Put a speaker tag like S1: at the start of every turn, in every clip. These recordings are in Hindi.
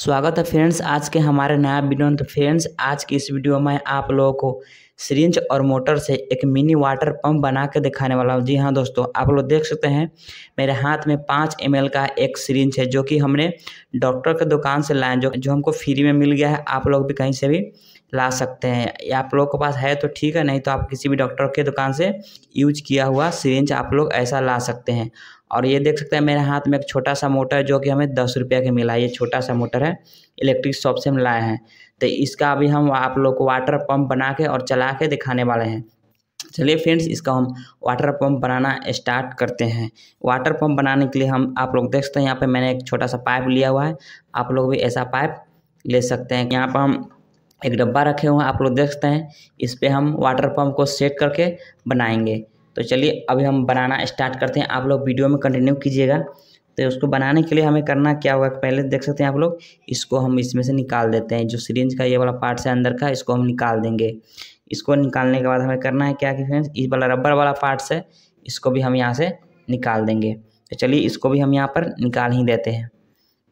S1: स्वागत है फ्रेंड्स आज के हमारे नया वीडियो में तो फ्रेंड्स आज की इस वीडियो में आप लोगों को सिरिंज और मोटर से एक मिनी वाटर पंप बना के दिखाने वाला हूँ जी हाँ दोस्तों आप लोग देख सकते हैं मेरे हाथ में पाँच एम का एक सिरिंज है जो कि हमने डॉक्टर के दुकान से लाए जो जो हमको फ्री में मिल गया है आप लोग भी कहीं से भी ला सकते हैं आप लोगों के पास है तो ठीक है नहीं तो आप किसी भी डॉक्टर के दुकान से यूज किया हुआ सिरिंज आप लोग ऐसा ला सकते हैं और ये देख सकते हैं मेरे हाथ में एक छोटा सा मोटर जो कि हमें दस रुपये का मिला है ये छोटा सा मोटर है इलेक्ट्रिक शॉप से हम लाए हैं तो इसका अभी हम आप लोग को वाटर पम्प बना के और चला के दिखाने वाले हैं चलिए फ्रेंड्स इसका हम वाटर पंप बनाना स्टार्ट करते हैं वाटर पंप बनाने के लिए हम आप लोग देख सकते हैं यहाँ पे मैंने एक छोटा सा पाइप लिया हुआ है आप लोग भी ऐसा पाइप ले सकते हैं यहाँ पर हम एक डब्बा रखे हुए हैं आप लोग देख सकते हैं इस पर हम वाटर पम्प को सेट करके बनाएंगे तो चलिए अभी हम बनाना स्टार्ट करते हैं आप लोग वीडियो में कंटिन्यू कीजिएगा तो उसको बनाने के लिए हमें करना क्या होगा पहले देख सकते हैं आप लोग इसको हम इसमें से निकाल देते हैं जो सीरेंज का ये वाला पार्ट है अंदर का इसको हम निकाल देंगे इसको निकालने के बाद हमें करना है क्या कि फ्रेंड्स इस वाला रबर वाला पार्ट है इसको भी हम यहाँ से निकाल देंगे तो चलिए इसको भी हम यहाँ पर निकाल ही देते हैं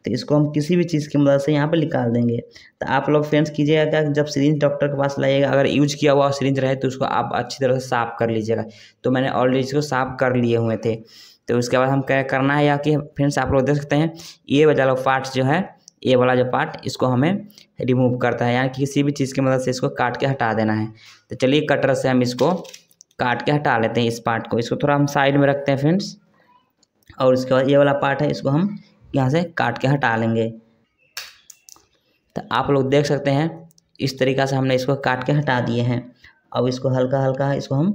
S1: तो इसको हम किसी भी चीज़ की मदद से यहाँ पर निकाल देंगे तो आप लोग फ्रेंड्स कीजिएगा क्या जब सीरीज डॉक्टर के पास लाइएगा अगर यूज किया हुआ सिरिंज रहे तो उसको आप अच्छी तरह से साफ कर लीजिएगा तो मैंने ऑलरेडी इसको साफ कर लिए हुए थे तो उसके बाद हम क्या करना है या कि फ्रेंड्स आप लोग देख सकते हैं ये वाला पार्ट जो है ये वाला जो पार्ट इसको हमें रिमूव करता है यानी कि किसी भी चीज़ की मदद से इसको काट के हटा देना है तो चलिए कटर से हम इसको काट के हटा लेते हैं इस पार्ट को इसको थोड़ा हम साइड में रखते हैं फ्रेंड्स और इसके बाद ये वाला पार्ट है इसको हम यहाँ से काट के हटा लेंगे तो आप लोग देख सकते हैं इस तरीक़ा से हमने इसको काट के हटा दिए हैं अब इसको हल्का हल्का इसको हम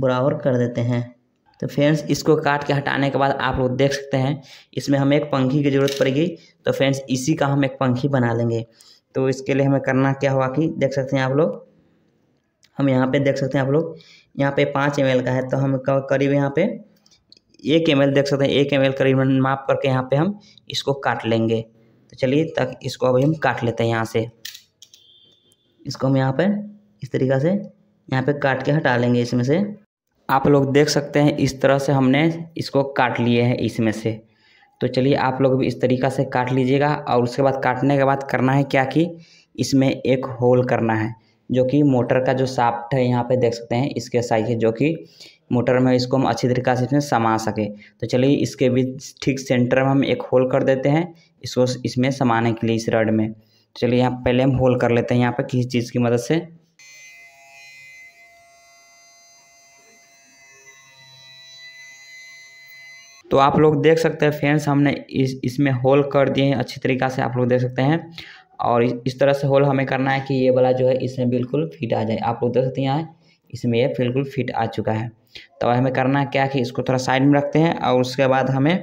S1: बराबर कर देते हैं तो फ्रेंड्स इसको काट के हटाने के बाद आप लोग देख सकते हैं इसमें हमें एक पंखी की ज़रूरत पड़ेगी तो फ्रेंड्स इसी का हम एक पंखी बना लेंगे तो इसके लिए हमें करना क्या हुआ कि देख सकते हैं आप लोग हम यहाँ पे देख सकते हैं आप लोग यहाँ पे पाँच एम का है तो हम करीब यहाँ पे एक एम देख सकते हैं एक एम एल करीबन माप करके यहाँ पे हम इसको काट लेंगे तो चलिए तक इसको अभी हम काट लेते हैं यहाँ से इसको हम यहाँ पर इस तरीक़ा से यहाँ पे काट के हटा लेंगे इसमें से आप लोग देख सकते हैं इस तरह से हमने इसको काट लिए हैं इसमें से तो चलिए आप लोग भी इस तरीक़ा से काट लीजिएगा और उसके बाद काटने के बाद करना है क्या कि इसमें एक होल करना है जो कि मोटर का जो साफ्ट है यहाँ पे देख सकते हैं इसके साइज है जो कि मोटर में इसको हम अच्छी तरीके से इसमें समा सके तो चलिए इसके बीच ठीक सेंटर में हम एक होल कर देते हैं इसको इसमें समाने के लिए इस रड में तो चलिए यहाँ पहले हम होल कर लेते हैं यहाँ पर किसी चीज़ की मदद से तो आप लोग देख सकते हैं फ्रेंड्स हमने इस इसमें होल कर दिए हैं अच्छी तरीक़ा से आप लोग देख सकते हैं और इस तरह से होल हमें करना है कि ये वाला जो है इसमें बिल्कुल फिट आ जाए आप लोग देख सकते हैं यहाँ इसमें ये बिल्कुल फिट आ चुका है तो हमें करना क्या कि इसको थोड़ा साइड में रखते हैं और उसके बाद हमें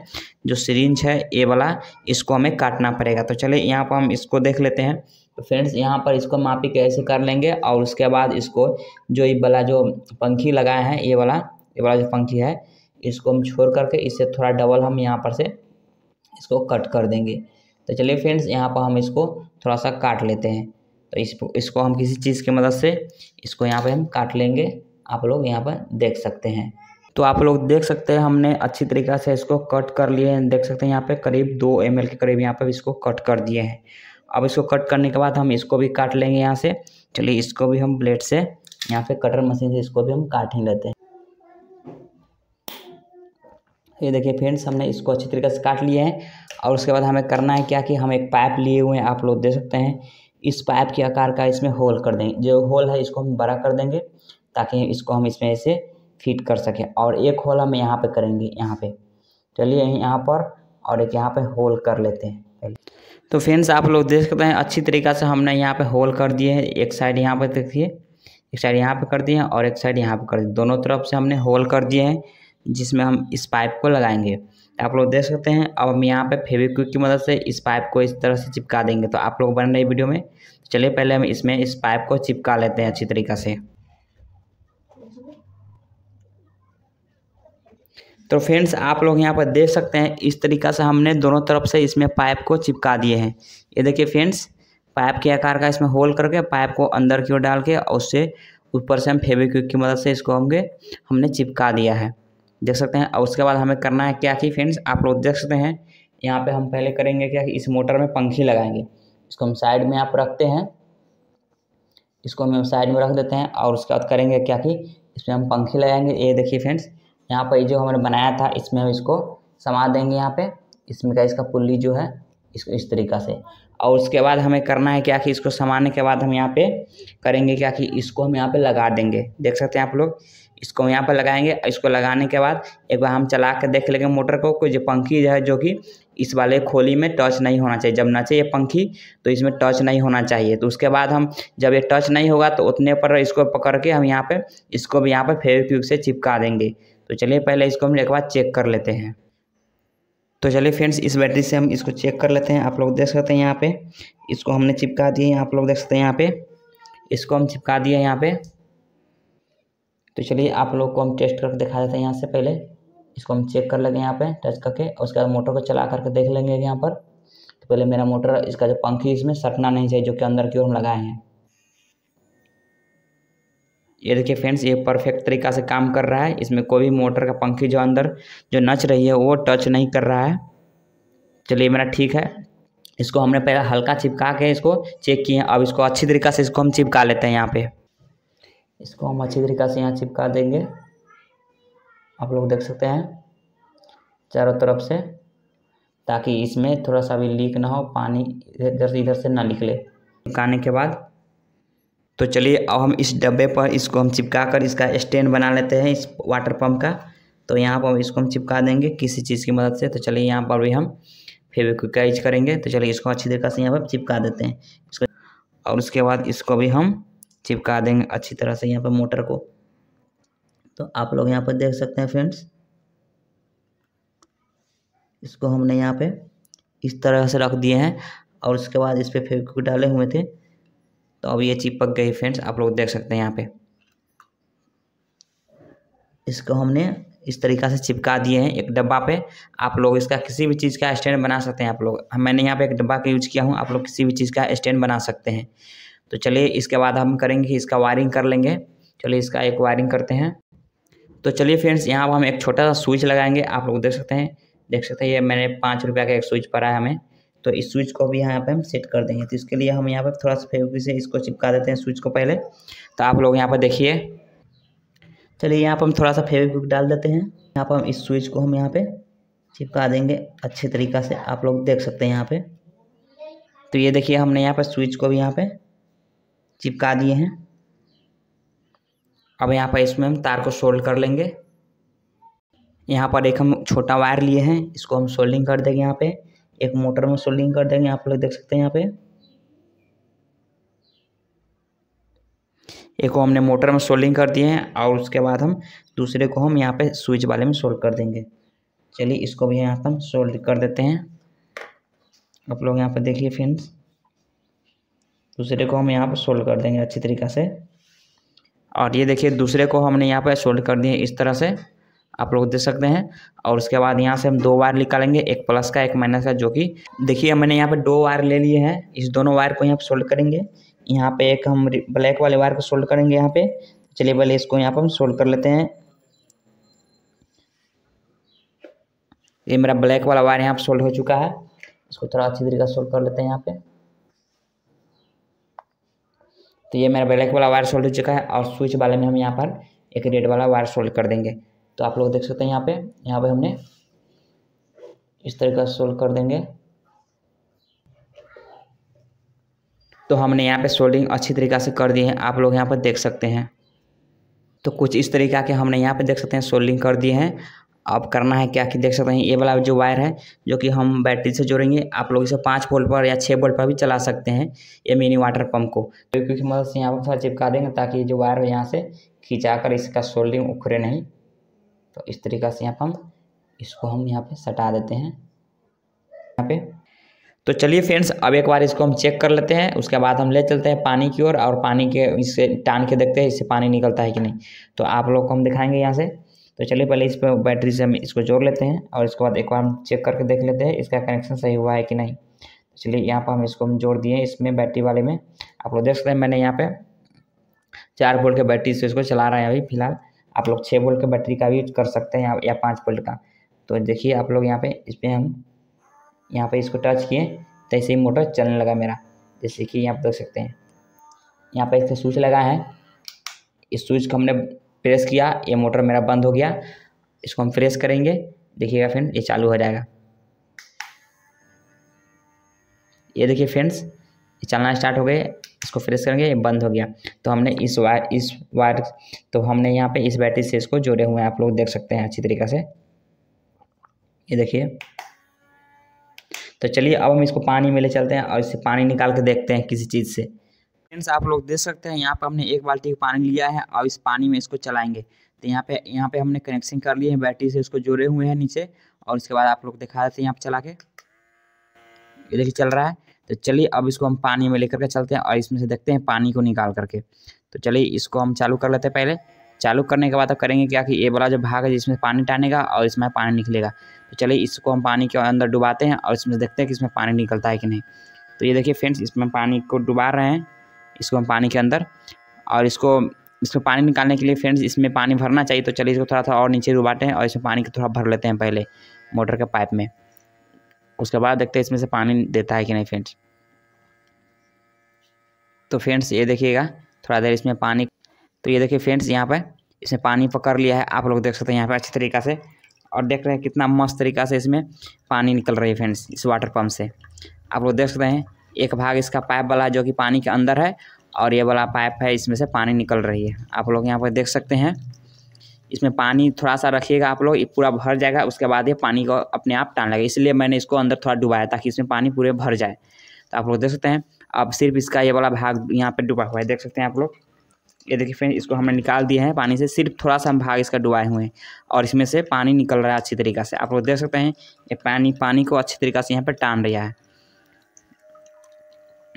S1: जो सिरिंज है ये वाला इसको हमें काटना पड़ेगा तो चलिए यहाँ पर हम इसको देख लेते हैं तो फ्रेंड्स यहाँ पर इसको मापी कैसे कर लेंगे और उसके बाद इसको जो ये वाला जो पंखी लगाए हैं ये वाला ये वाला जो पंखी है इसको हम छोड़ करके इससे थोड़ा डबल हम यहाँ पर से इसको कट कर देंगे तो चलिए फ्रेंड्स यहाँ पर हम इसको थोड़ा सा काट लेते हैं तो इस इसको हम किसी चीज़ की मदद से इसको यहाँ पर हम काट लेंगे आप लोग यहाँ पर देख सकते हैं तो आप लोग देख सकते हैं हमने अच्छी तरीक़े से इसको कट कर लिए हैं देख सकते हैं यहाँ पे करीब दो एम के करीब यहाँ पर इसको कट कर दिए हैं अब इसको कट करने के बाद हम इसको भी काट लेंगे यहाँ से चलिए इसको भी हम ब्लेड से यहाँ पे कटर मशीन से इसको भी हम काट ही लेते हैं ये देखिए फ्रेंड्स हमने इसको अच्छी तरीके से काट लिए हैं और उसके बाद हमें करना है क्या कि हम एक पाइप लिए हुए हैं आप लोग देख सकते हैं इस पाइप के आकार का इसमें होल कर देंगे जो होल है इसको हम बड़ा कर देंगे ताकि इसको हम इसमें ऐसे फिट कर सकें और एक होल हम यहाँ पे करेंगे यहाँ पे चलिए यहाँ पर और एक यहाँ पे होल कर लेते हैं तो फ्रेंड्स आप लोग देख सकते हैं अच्छी तरीक़ा से हमने यहाँ पे होल कर दिए हैं एक साइड यहाँ पे देखिए एक साइड यहाँ पे कर दिए हैं और एक साइड यहाँ पे कर दिए दोनों तरफ से हमने होल कर दिए हैं जिसमें हम इस पाइप को लगाएंगे आप लोग देख सकते हैं अब हम यहाँ पे फेविक्विक की मदद से इस पाइप को इस तरह से चिपका देंगे तो आप लोग बन रहे वीडियो में चलिए पहले हम इसमें इस पाइप को चिपका लेते हैं अच्छी तरीक़ा से तो फ्रेंड्स आप लोग यहाँ पर देख सकते हैं इस तरीका से हमने दोनों तरफ से इसमें पाइप को चिपका दिए हैं ये देखिए फ्रेंड्स पाइप के आकार का इसमें होल करके पाइप को अंदर की ओर डाल के और उससे ऊपर से हम फेविक्विक की मदद से इसको हमें हमने चिपका दिया है देख सकते हैं और उसके बाद हमें करना है क्या कि फ्रेंड्स आप लोग देख सकते हैं यहाँ पे हम पहले करेंगे क्या कि इस मोटर में पंखी लगाएंगे इसको हम साइड में आप रखते हैं इसको हम साइड में रख देते हैं और उसके बाद करेंगे क्या कि इसमें हम पंखे लगाएंगे ये देखिए फ्रेंड्स यहाँ पर जो हमने बनाया था इसमें हम इसको समा देंगे यहाँ पे इसमें का इसका पुल्ली जो है इसको इस तरीका से और उसके बाद हमें करना है क्या कि इसको समाने के बाद हम यहाँ पे करेंगे क्या कि इसको हम यहाँ पे लगा देंगे देख सकते हैं आप लोग इसको यहाँ पर लगाएंगे इसको लगाने के बाद एक बार हम चला कर देख लेंगे मोटर को जो पंखी है जो कि इस वाले खोली में टच नहीं होना चाहिए जब ना चाहिए पंखी तो इसमें टच नहीं होना चाहिए तो उसके बाद हम जब ये टच नहीं होगा तो उतने पर इसको पकड़ के हम यहाँ पर इसको भी यहाँ पर फेविक्विक से चिपका देंगे तो चलिए पहले इसको हम एक बार चेक कर लेते हैं तो चलिए फ्रेंड्स इस बैटरी से हम इसको चेक कर लेते हैं आप लोग देख सकते हैं यहाँ पे इसको हमने चिपका दिए आप लोग देख सकते हैं यहाँ पे इसको हम चिपका दिए यहाँ पे तो चलिए आप लोग को हम टेस्ट करके दिखा देते हैं यहाँ से पहले इसको हम चेक कर लेंगे यहाँ पे टच करके और उसके बाद मोटर को चला करके देख लेंगे यहाँ पर तो पहले मेरा मोटर इसका जो पंखी इसमें सटना नहीं चाहिए जो कि अंदर की ओर हम लगाए हैं ये देखिए फ्रेंड्स ये परफेक्ट तरीका से काम कर रहा है इसमें कोई भी मोटर का पंखी जो अंदर जो नच रही है वो टच नहीं कर रहा है चलिए मेरा ठीक है इसको हमने पहले हल्का चिपका के इसको चेक किए अब इसको अच्छी तरीका से इसको हम चिपका लेते हैं यहाँ पे इसको हम अच्छी तरीका से यहाँ चिपका देंगे आप लोग देख सकते हैं चारों तरफ से ताकि इसमें थोड़ा सा भी लीक ना हो पानी इधर से इधर से ना निकले चिपकाने के बाद तो चलिए अब हम इस डब्बे पर इसको हम चिपका कर इसका स्टैंड बना लेते हैं इस वाटर पम्प का तो यहाँ पर इसको हम चिपका देंगे किसी चीज़ की मदद से तो चलिए यहाँ पर भी हम फेविक्विक का यूज करेंगे तो चलिए इसको अच्छी तरीके से यहाँ पर चिपका देते हैं इसको और उसके बाद इसको भी हम चिपका देंगे अच्छी तरह से यहाँ पर मोटर को तो आप लोग यहाँ पर देख सकते हैं फ्रेंड्स इसको हमने यहाँ पे इस तरह से रख दिए हैं और उसके बाद इस पर फेविक्विक डाले हुए थे तो अब ये चिपक गई फ्रेंड्स आप लोग देख सकते हैं यहाँ पे इसको हमने इस तरीका से चिपका दिए हैं एक डब्बा पे आप लोग इसका किसी भी चीज़ का स्टैंड बना सकते हैं आप लोग मैंने यहाँ पे एक डब्बा का यूज किया हूँ आप लोग किसी भी चीज़ का स्टैंड बना सकते हैं तो चलिए इसके बाद हम करेंगे इसका वायरिंग कर लेंगे चलिए इसका एक वायरिंग करते हैं तो चलिए फ्रेंड्स यहाँ पर हम एक छोटा सा स्विच लगाएंगे आप लोग देख सकते हैं देख सकते हैं ये मैंने पाँच रुपये का एक स्विच पड़ा है हमें तो इस स्विच को भी यहाँ पे हम सेट कर देंगे तो इसके लिए हम यहाँ पर थोड़ा सा फेवकी से इसको चिपका देते हैं स्विच को पहले तो आप लोग यहाँ पर देखिए चलिए यहाँ पर हम थोड़ा सा फेविक्विक डाल देते हैं यहाँ पर हम इस स्विच को हम यहाँ पर चिपका देंगे अच्छे तरीका से आप लोग देख सकते हैं यहाँ पर तो ये देखिए हमने यहाँ पर स्विच को भी यहाँ पर चिपका दिए हैं अब यहाँ पर इसमें हम तार को सोल्ड कर लेंगे यहाँ पर एक हम छोटा वायर लिए हैं इसको हम सोल्डिंग कर देंगे यहाँ पे एक मोटर में सोल्डिंग कर देंगे आप लोग देख सकते हैं यहाँ पे एक को हमने मोटर में सोल्डिंग कर दिए हैं और उसके बाद हम दूसरे को हम यहाँ पे स्विच वाले में सोल्ड कर देंगे चलिए इसको भी यहाँ पर हम सोल्ड कर देते हैं आप लोग यहाँ पर देखिए फ्रेंड्स दूसरे को हम यहाँ पर सोल्ड कर देंगे अच्छी तरीक़ा से और ये देखिए दूसरे को हमने यहाँ पर सोल्ड कर दिए इस तरह से आप लोग दे सकते हैं और उसके बाद यहाँ से हम दो वायर निकालेंगे एक प्लस का एक माइनस का जो कि देखिए मैंने यहाँ पे दो वायर ले लिए हैं इस दोनों वायर को यहाँ पे सोल्ड करेंगे यहाँ पे एक हम ब्लैक वाले वायर को सोल्ड करेंगे यहाँ पे चलिए पहले इसको यहाँ पर हम सोल्ड कर लेते हैं ये मेरा ब्लैक वाला वायर यहाँ पर सोल्ड हो चुका है इसको थोड़ा अच्छी तरीके से सोल्ड कर लेते हैं यहाँ पे तो ये मेरा ब्लैक वाला वायर सोल्ड हो चुका है और स्विच वाले में हम यहाँ पर एक रेड वाला वायर सोल्ड कर देंगे तो आप लोग देख सकते हैं यहाँ पे यहाँ पे हमने इस तरह का सोल्व कर देंगे तो हमने यहाँ पे सोल्डिंग अच्छी तरीका से कर दी है आप लोग यहाँ पर देख सकते हैं तो कुछ इस तरीका के हमने यहाँ पे देख सकते हैं सोल्डिंग कर दिए हैं अब करना है क्या कि देख सकते हैं ये वाला जो वायर है जो कि हम बैटरी से जोड़ेंगे आप लोग इसे पाँच वोल्ट पर या छः वोल्ट पर भी चला सकते हैं ये मिनी वाटर पंप को तो क्योंकि मदद से यहाँ पर थोड़ा चिपका देंगे ताकि जो वायर है यहाँ से खिंचा कर इसका सोल्डिंग उखरे नहीं तो इस तरीका से यहाँ पर हम इसको हम यहाँ पे सटा देते हैं यहाँ पे तो चलिए फ्रेंड्स अब एक बार इसको हम चेक कर लेते हैं उसके बाद हम ले चलते हैं पानी की ओर और, और पानी के इससे टान के देखते हैं इससे पानी निकलता है कि नहीं तो आप लोग को हम दिखाएंगे यहाँ से तो चलिए पहले इस पर बैटरी से हम इसको जोड़ लेते हैं और इसके बाद एक बार हम चेक करके देख लेते हैं इसका कनेक्शन सही हुआ है कि नहीं तो चलिए यहाँ पर हम इसको हम जोड़ दिए इसमें बैटरी वाले में आप लोग देख सकते हैं मैंने यहाँ पर चार बोल्ट के बैटरी से इसको चला रहे हैं अभी फिलहाल आप लोग छः वोल्ट के बैटरी का भी यूज कर सकते हैं या पाँच वोल्ट का तो देखिए आप लोग यहाँ पे इस पर हम यहाँ पे इसको टच किए तो ऐसे ही मोटर चलने लगा मेरा जैसे कि यहाँ पर देख सकते हैं यहाँ पे इसका स्विच लगा है इस स्विच को हमने प्रेस किया ये मोटर मेरा बंद हो गया इसको हम प्रेस करेंगे देखिएगा फ्रेंड ये चालू हो जाएगा ये देखिए फ्रेंड्स चलना स्टार्ट हो गए इसको फ्रेश करेंगे ये बंद हो गया तो हमने इस वायर इस वायर तो हमने यहाँ पे इस बैटरी से इसको जोड़े हुए हैं आप लोग देख सकते हैं अच्छी तरीके से ये देखिए तो चलिए अब हम इसको पानी में ले चलते हैं और इससे पानी निकाल के देखते हैं किसी चीज़ से फ्रेंड्स आप लोग देख सकते हैं यहाँ पर हमने एक बाल्टी का पानी लिया है और इस पानी में इसको चलाएंगे तो यहाँ पे यहाँ पे हमने कनेक्शन कर लिए हैं बैटरी से इसको जोड़े हुए हैं नीचे और उसके बाद आप लोग दिखा देते हैं यहाँ पे चला के ये देखिए चल रहा है तो चलिए अब इसको हम पानी में लेकर के चलते हैं और इसमें से देखते हैं पानी को निकाल करके तो चलिए इसको हम चालू कर लेते हैं पहले चालू करने के बाद अब करेंगे क्या कि ये वाला जो भाग है जिसमें पानी टानेगा और इसमें पानी निकलेगा तो चलिए इसको हम पानी के अंदर डुबाते हैं और इसमें देखते हैं कि इसमें पानी निकलता है कि नहीं तो ये देखिए फ्रेंड्स इसमें पानी को डुबा रहे हैं इसको हम पानी के अंदर और इसको इसमें पानी निकालने के लिए फ्रेंड्स इसमें पानी भरना चाहिए तो चलिए इसको थोड़ा थोड़ा और नीचे डुबाते हैं और इसमें पानी को थोड़ा भर लेते हैं पहले मोटर के पाइप में उसके बाद देखते हैं इसमें से पानी देता है कि नहीं फ्रेंड्स तो फ्रेंड्स ये देखिएगा थोड़ा देर इसमें पानी तो ये देखिए फ्रेंड्स यहाँ पर इसमें पानी पकड़ लिया है आप लोग देख सकते हैं यहाँ पर अच्छी तरीका से और देख रहे हैं कितना मस्त तरीका से इसमें पानी निकल रही है फ्रेंड्स इस वाटर पम्प से आप लोग देख सकते हैं एक भाग इसका पाइप वाला जो कि पानी के अंदर है और ये वाला पाइप है इसमें से पानी निकल रही है आप लोग यहाँ पर देख सकते हैं इसमें पानी थोड़ा सा रखिएगा आप लोग पूरा भर जाएगा उसके बाद ये पानी को अपने आप टान लगेगा इसलिए मैंने इसको अंदर थोड़ा डुबाया ताकि इसमें पानी पूरे भर जाए तो आप लोग देख सकते हैं अब सिर्फ इसका ये वाला भाग यहाँ पर डुबा हुआ है देख सकते हैं आप लोग ये देखिए फ्रेंड इसको हमने निकाल दिया है पानी से सिर्फ थोड़ा सा हम भाग इसका डुबाए हुए हैं और इसमें से पानी निकल रहा है अच्छी तरीक़ा से आप लोग देख सकते हैं ये पानी पानी को अच्छी तरीक़ा से यहाँ पर टान रहा है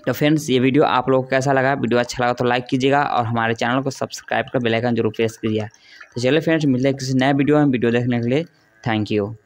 S1: तो फ्रेंड्स ये वीडियो आप लोग को कैसा लगा वीडियो अच्छा लगा तो लाइक कीजिएगा और हमारे चैनल को सब्सक्राइब कर बेलाइकन जरूर प्रेस कीजिएगा तो चलिए फ्रेंड्स मिलते हैं किसी नए वीडियो में वीडियो देखने के लिए थैंक यू